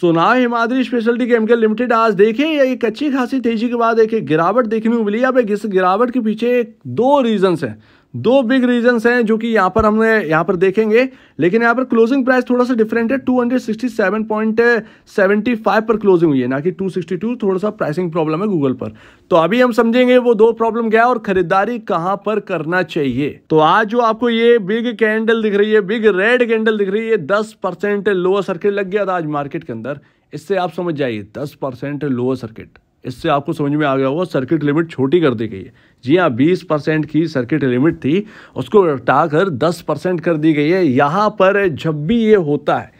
सुना Himadri speciality chemical limited आज देखें एक अच्छी खासी तेजी के बाद एक गिरावट देखने को मिली अब इस गिरावट के पीछे दो रीजन हैं दो बिग रीजन हैं जो कि यहाँ पर हमने यहाँ पर देखेंगे लेकिन यहाँ पर क्लोजिंग प्राइस थोड़ा सा डिफरेंट है 267.75 पर क्लोजिंग हुई है ना कि 262 थोड़ा सा प्राइसिंग प्रॉब्लम है गूगल पर तो अभी हम समझेंगे वो दो प्रॉब्लम क्या है और खरीदारी कहाँ पर करना चाहिए तो आज जो आपको ये बिग कैंडल दिख रही है बिग रेड कैंडल दिख रही है दस परसेंट लोअर सर्किट लग गया था आज मार्केट के अंदर इससे आप समझ जाइए दस परसेंट लोअर सर्किट इससे आपको समझ में आ गया होगा सर्किट लिमिट छोटी कर दी गई है जी हाँ बीस परसेंट की सर्किट लिमिट थी उसको हटाकर दस परसेंट कर दी गई है यहाँ पर जब भी ये होता है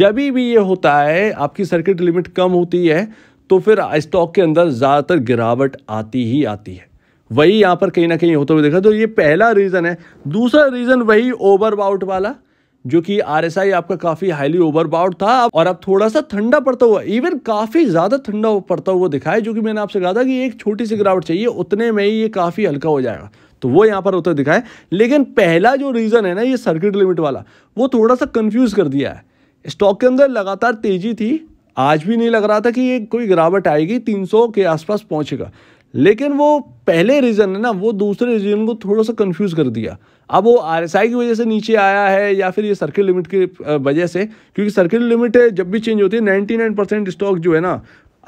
जब भी ये होता है आपकी सर्किट लिमिट कम होती है तो फिर स्टॉक के अंदर ज़्यादातर गिरावट आती ही आती है वही यहाँ पर कहीं ना कहीं होते हुए देखा तो ये पहला रीज़न है दूसरा रीज़न वही ओवरबाउट वाला जो कि आरएसआई आपका काफी हाईली ओवरबाउट था और अब थोड़ा सा ठंडा पड़ता हुआ इवन काफी ज्यादा ठंडा पड़ता हुआ दिखाया जो कि मैंने आपसे कहा था कि एक छोटी सी गिरावट चाहिए उतने में ही ये काफी हल्का हो जाएगा तो वो यहाँ पर होता दिखाए लेकिन पहला जो रीजन है ना ये सर्किट लिमिट वाला वो थोड़ा सा कंफ्यूज कर दिया है स्टॉक के अंदर लगातार तेजी थी आज भी नहीं लग रहा था कि ये कोई गिरावट आएगी 300 के आसपास पहुंचेगा लेकिन वो पहले रीज़न है ना वो दूसरे रीजन को थोड़ा सा कंफ्यूज कर दिया अब वो आर की वजह से नीचे आया है या फिर ये सर्किल लिमिट की वजह से क्योंकि सर्किल लिमिट है जब भी चेंज होती है 99 परसेंट स्टॉक जो है ना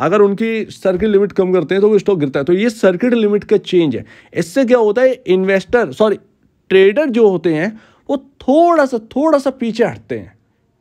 अगर उनकी सर्किट लिमिट कम करते हैं तो वो स्टॉक गिरता है तो ये सर्किट लिमिट का चेंज है इससे क्या होता है इन्वेस्टर सॉरी ट्रेडर जो होते हैं वो थोड़ा सा थोड़ा सा पीछे हटते हैं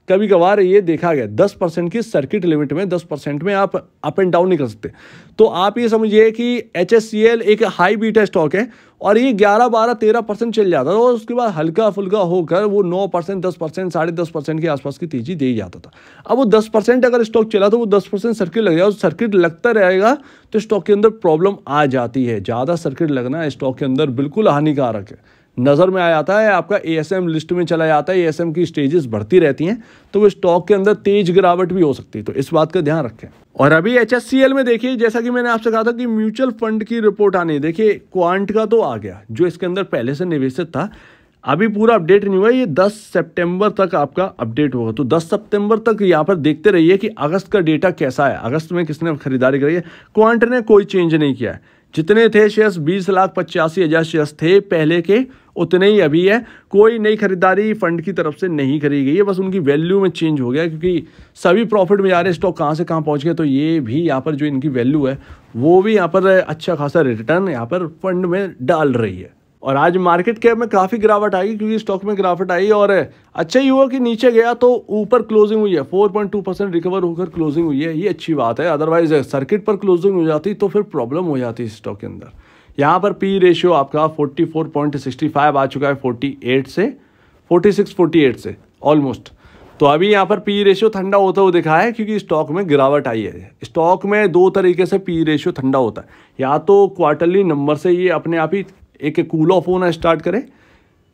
कभी कभार ये देखा गया दस परसेंट की सर्किट लिमिट में दस परसेंट में आप अप एंड डाउन नहीं कर सकते तो आप ये समझिए कि एच एक हाई बीटा स्टॉक है और ये ग्यारह बारह तेरह परसेंट चल जाता था और उसके बाद हल्का फुल्का होकर वो नौ परसेंट दस परसेंट साढ़े दस परसेंट के आसपास की तेजी दे ही जाता था अब वो दस परसेंट अगर स्टॉक चला तो वो दस परसेंट सर्किट लग जाएगा सर्किट लगता रहेगा तो स्टॉक के अंदर प्रॉब्लम आ जाती है ज़्यादा सर्किट लगना स्टॉक के अंदर बिल्कुल हानिकारक है नज़र में आ जाता है आपका ए लिस्ट में चला जाता है ए की स्टेजेस बढ़ती रहती हैं तो वो स्टॉक के अंदर तेज गिरावट भी हो सकती है तो इस बात का ध्यान रखें और अभी एच में देखिए जैसा कि मैंने आपसे कहा था कि म्यूचुअल फंड की रिपोर्ट आने देखिए क्वांट का तो आ गया जो इसके अंदर पहले से निवेशित था अभी पूरा अपडेट नहीं हुआ ये 10 सितंबर तक आपका अपडेट होगा तो 10 सितंबर तक यहाँ पर देखते रहिए कि अगस्त का डेटा कैसा है अगस्त में किसने खरीदारी करी है क्वांट ने कोई चेंज नहीं किया है जितने थे शेयर्स बीस लाख पचासी हज़ार शेयर्स थे पहले के उतने ही अभी है कोई नई खरीदारी फंड की तरफ से नहीं करी गई है बस उनकी वैल्यू में चेंज हो गया क्योंकि सभी प्रॉफिट में जा रहे स्टॉक कहाँ से कहाँ पहुँच गए तो ये भी यहाँ पर जो इनकी वैल्यू है वो भी यहाँ पर अच्छा खासा रिटर्न यहाँ पर फंड में डाल रही है और आज मार्केट कैप में काफ़ी गिरावट आई क्योंकि स्टॉक में गिरावट आई और अच्छा ही हुआ कि नीचे गया तो ऊपर क्लोजिंग हुई है 4.2 परसेंट रिकवर होकर क्लोजिंग हुई है ये अच्छी बात है अदरवाइज सर्किट पर क्लोजिंग हो जाती तो फिर प्रॉब्लम हो जाती है स्टॉक के अंदर यहाँ पर पी रेशियो आपका 44.65 आ चुका है 48 से 46 48 से ऑलमोस्ट तो अभी यहाँ पर पी रेशियो ठंडा होता हुआ दिखा है क्योंकि स्टॉक में गिरावट आई है स्टॉक में दो तरीके से पी रेशियो ठंडा होता है या तो क्वार्टरली नंबर से ये अपने आप ही एक कूल ऑफ होना स्टार्ट करें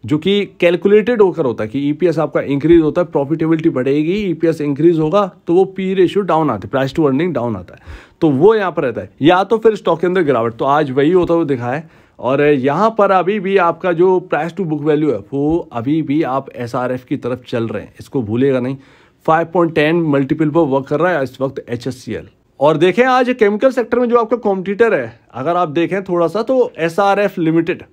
जो कि कैलकुलेटेड होकर होता है कि ईपीएस e आपका इंक्रीज होता है प्रॉफिटेबिलिटी बढ़ेगी ईपीएस e इंक्रीज होगा तो वो पी रेशियो डाउन आता है प्राइस टू अर्निंग डाउन आता है तो वो यहाँ पर रहता है या तो फिर स्टॉक के अंदर गिरावट तो आज वही होता हुआ दिखा है और यहाँ पर अभी भी आपका जो प्राइस टू बुक वैल्यू है वो अभी भी आप एस की तरफ चल रहे हैं इसको भूलेगा नहीं 5.10 मल्टीपल पर वर्क कर रहा है इस वक्त एच और देखें आज केमिकल सेक्टर में जो आपका कॉम्पिटिटर है अगर आप देखें थोड़ा सा तो एस आर एफ लिमिटेड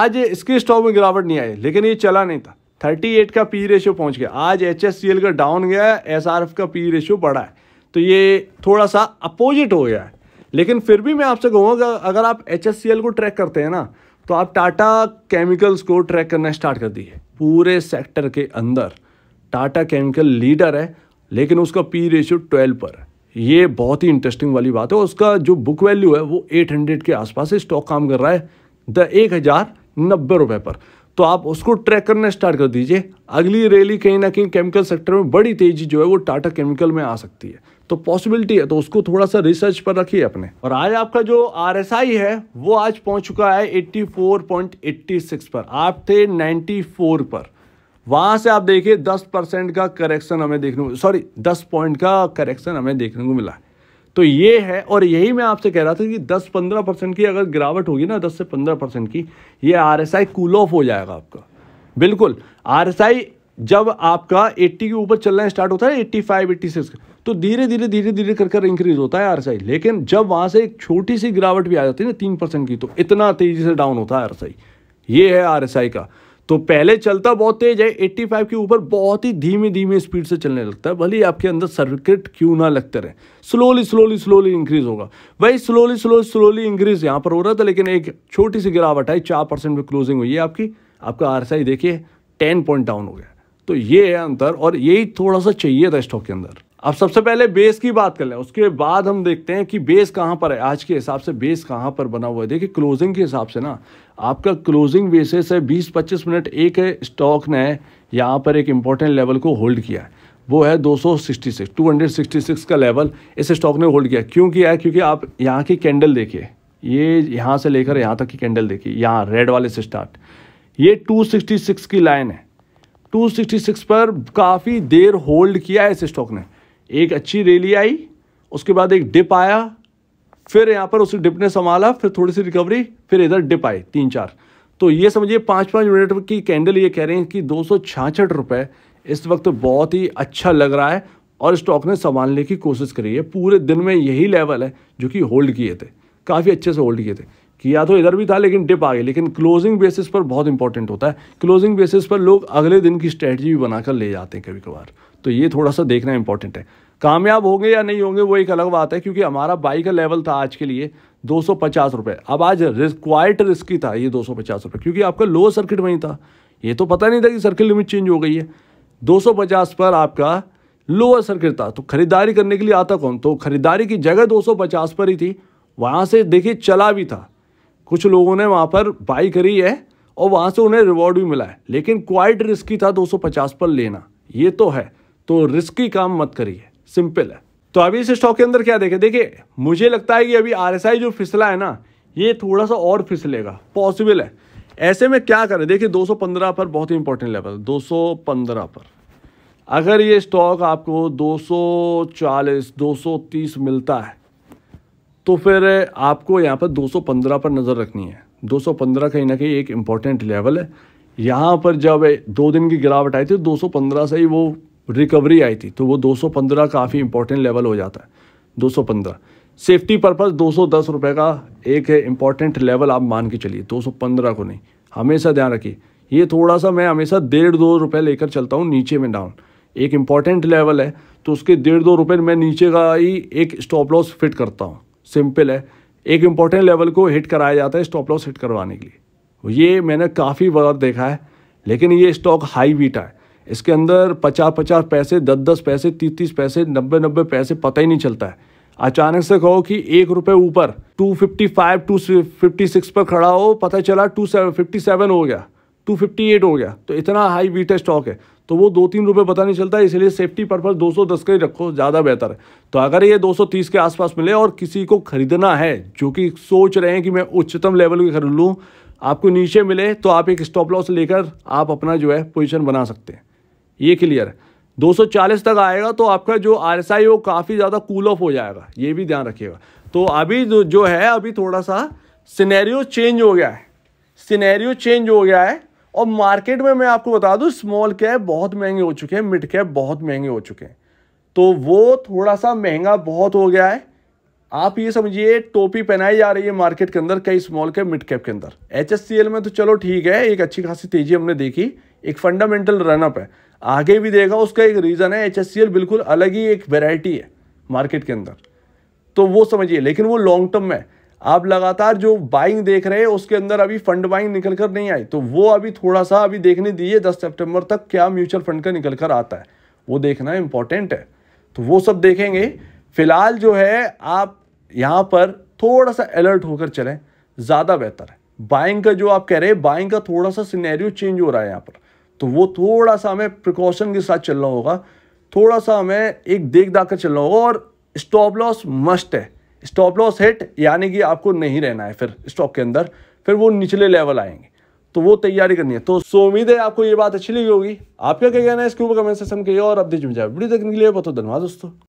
आज इसके स्टॉक में गिरावट नहीं आई लेकिन ये चला नहीं था 38 का पी रेशियो पहुंच गया आज एच एस सी एल का डाउन गया है एस आर एफ का पी रेशियो बढ़ा है तो ये थोड़ा सा अपोजिट हो गया है लेकिन फिर भी मैं आपसे कहूँगा अगर आप एच एस सी एल को ट्रैक करते हैं ना तो आप टाटा केमिकल्स को ट्रैक करना स्टार्ट कर दिए पूरे सेक्टर के अंदर टाटा केमिकल लीडर है लेकिन उसका पी रेशियो ट्वेल्व पर है ये बहुत ही इंटरेस्टिंग वाली बात है उसका जो बुक वैल्यू है वो 800 के आसपास स्टॉक काम कर रहा है द एक हज़ार नब्बे रुपये पर तो आप उसको ट्रैक करना स्टार्ट कर दीजिए अगली रैली कहीं ना कहीं केमिकल सेक्टर में बड़ी तेजी जो है वो टाटा केमिकल में आ सकती है तो पॉसिबिलिटी है तो उसको थोड़ा सा रिसर्च पर रखिए अपने और आज आपका जो आर है वो आज पहुंच चुका है एट्टी पर आप थे नाइन्टी पर वहां से आप देखिए 10 परसेंट का करेक्शन हमें देखने को सॉरी 10 पॉइंट का करेक्शन हमें देखने को मिला तो ये है और यही मैं आपसे कह रहा था कि 10-15 परसेंट की अगर गिरावट होगी ना 10 से 15 परसेंट की ये R S I cool off हो जाएगा आपका बिल्कुल आर एस आई जब आपका 80 के ऊपर चलना स्टार्ट होता है एट्टी 86 तो धीरे धीरे धीरे धीरे कर कर इंक्रीज होता है आर एस आई लेकिन जब वहां से एक छोटी सी गिरावट भी आ जाती है ना तीन परसेंट की तो इतना तेजी से डाउन होता है आर एस आई ये है आर एस आई का तो पहले चलता बहुत तेज है एट्टी फाइव के ऊपर बहुत ही धीमे धीमे स्पीड से चलने लगता है भले ही आपके अंदर सर्किट क्यों ना लगते रहे स्लोली स्लोली स्लोली इंक्रीज होगा वही स्लोली स्लोली स्लोली इंक्रीज यहाँ पर हो रहा था लेकिन एक छोटी सी गिरावट आई चार परसेंट में क्लोजिंग हुई है आपकी आपका आर देखिए टेन पॉइंट डाउन हो गया तो ये है अंतर और यही थोड़ा सा चाहिए था स्टॉक के अंदर अब सबसे पहले बेस की बात कर लें उसके बाद हम देखते हैं कि बेस कहाँ पर है आज के हिसाब से बेस कहाँ पर बना हुआ है देखिए क्लोजिंग के हिसाब से ना आपका क्लोजिंग बेसिस है 20-25 मिनट एक स्टॉक ने यहाँ पर एक इम्पॉर्टेंट लेवल को होल्ड किया है वो है 266 266 का लेवल इस स्टॉक ने होल्ड किया क्यों किया है क्योंकि आप यहाँ की कैंडल देखिए ये यहाँ से लेकर यहाँ तक की कैंडल देखिए यहाँ रेड वाले से स्टार्ट ये 266 की लाइन है 266 पर काफ़ी देर होल्ड किया है इस स्टॉक ने एक अच्छी रैली आई उसके बाद एक डिप आया फिर यहाँ पर उस डिप ने संभाला फिर थोड़ी सी रिकवरी फिर इधर डिप आई तीन चार तो ये समझिए पाँच पाँच मिनट की कैंडल ये कह रहे हैं कि दो सौ इस वक्त बहुत ही अच्छा लग रहा है और स्टॉक ने संभालने की कोशिश करी है पूरे दिन में यही लेवल है जो कि होल्ड किए थे काफ़ी अच्छे से होल्ड किए थे किया तो इधर भी था लेकिन डिप आ गई लेकिन क्लोजिंग बेसिस पर बहुत इंपॉर्टेंट होता है क्लोजिंग बेसिस पर लोग अगले दिन की स्ट्रेटजी भी बनाकर ले जाते हैं कभी कभार तो ये थोड़ा सा देखना इंपॉर्टेंट है कामयाब होंगे या नहीं होंगे वो एक अलग बात है क्योंकि हमारा बाई का लेवल था आज के लिए दो सौ पचास रुपये अब आज रिस्क क्वाइट रिस्की था ये दो सौ पचास रुपये क्योंकि आपका लोअर सर्किट वहीं था ये तो पता नहीं था कि सर्किट लिमिट चेंज हो गई है दो सौ पचास पर आपका लोअर सर्किट था तो खरीदारी करने के लिए आता कौन तो खरीदारी की जगह दो सौ पचास पर ही थी वहाँ से देखिए चला भी था कुछ लोगों ने वहाँ पर बाई करी है और वहाँ से उन्हें रिवॉर्ड भी मिला है लेकिन क्वाइट रिस्की था दो पर लेना ये तो है तो रिस्की काम मत करिए सिंपल है तो अभी इस स्टॉक के अंदर क्या देखें देखिए मुझे लगता है कि अभी आरएसआई जो फिसला है ना ये थोड़ा सा और फिसलेगा पॉसिबल है ऐसे में क्या करें देखिए 215 पर बहुत ही इंपॉर्टेंट लेवल 215 पर अगर ये स्टॉक आपको 240 230 मिलता है तो फिर आपको यहाँ पर 215 पर नज़र रखनी है 215 कहीं ना कहीं एक इम्पॉर्टेंट लेवल है यहाँ पर जब दो दिन की गिरावट आई थी 215 तो से ही वो रिकवरी आई थी तो वो 215 काफ़ी इंपॉर्टेंट लेवल हो जाता है 215 सेफ्टी पर्पज़ दो सौ का एक इंपॉर्टेंट लेवल आप मान के चलिए 215 को नहीं हमेशा ध्यान रखिए ये थोड़ा सा मैं हमेशा डेढ़ दो रुपये लेकर चलता हूँ नीचे में डाउन एक इम्पॉर्टेंट लेवल है तो उसके डेढ़ दो रुपये मैं नीचे का ही एक स्टॉप लॉस फिट करता हूँ सिंपल है एक इम्पॉर्टेंट लेवल को हिट कराया जाता है स्टॉप लॉस हिट करवाने के लिए ये मैंने काफ़ी बार देखा है लेकिन ये स्टॉक हाई बीटा है इसके अंदर पचास पचास पैसे दस दस पैसे तीस तीस पैसे नब्बे नब्बे पैसे पता ही नहीं चलता है अचानक से कहो कि एक रुपये ऊपर two fifty five two fifty six पर खड़ा हो पता चला टू सेवन फिफ्टी सेवन हो गया टू फिफ्टी एट हो गया तो इतना हाई बीटा स्टॉक है तो वो दो तीन रुपये पता नहीं चलता इसलिए सेफ्टी पर्पज दो सौ दस का ही रखो ज़्यादा बेहतर है तो अगर ये दो सौ तीस के आसपास मिले और किसी को खरीदना है जो कि सोच रहे हैं कि मैं उच्चतम लेवल की खरीद लूँ आपको नीचे मिले तो आप एक स्टॉप लॉस लेकर आप अपना जो है पोजिशन बना सकते हैं ये क्लियर 240 तक आएगा तो आपका जो आर एस आई वो काफ़ी ज़्यादा कूल ऑफ हो जाएगा ये भी ध्यान रखिएगा तो अभी जो है अभी थोड़ा सा सिनेरियो चेंज हो गया है सिनेरियो चेंज हो गया है और मार्केट में मैं आपको बता दूँ स्मॉल कैप बहुत महंगे हो चुके हैं मिड कैप बहुत महंगे हो चुके हैं तो वो थोड़ा सा महंगा बहुत हो गया है आप ये समझिए टोपी पहनाई जा रही है मार्केट के अंदर कई स्मॉल कैप मिड कैप के अंदर एच में तो चलो ठीक है एक अच्छी खासी तेजी हमने देखी एक फंडामेंटल रनअप है आगे भी देगा उसका एक रीज़न है एच बिल्कुल अलग ही एक वेराइटी है मार्केट के अंदर तो वो समझिए लेकिन वो लॉन्ग टर्म में आप लगातार जो बाइंग देख रहे हैं उसके अंदर अभी फंड बाइंग निकल कर नहीं आई तो वो अभी थोड़ा सा अभी देखने दीजिए दस सितंबर तक क्या म्यूचुअल फंड का निकल कर आता है वो देखना इंपॉर्टेंट है तो वो सब देखेंगे फिलहाल जो है आप यहाँ पर थोड़ा सा अलर्ट होकर चलें ज़्यादा बेहतर है बाइंग का जो आप कह रहे हैं बाइंग का थोड़ा सा सिनेरियो चेंज हो रहा है यहाँ पर तो वो थोड़ा सा हमें प्रिकॉशन के साथ चलना होगा थोड़ा सा हमें एक देख दाख कर चलना होगा और स्टॉप लॉस मस्ट है स्टॉप लॉस हिट यानी कि आपको नहीं रहना है फिर स्टॉक के अंदर फिर वो निचले लेवल आएंगे तो वो तैयारी करनी है तो सो उम्मीद है आपको ये बात अच्छी लगी होगी आपका क्या कहना है इसके ऊपर कमेंट सेशन के और अपडेट मिल जाए वीडियो देखने के लिए बहुत धन्यवाद दोस्तों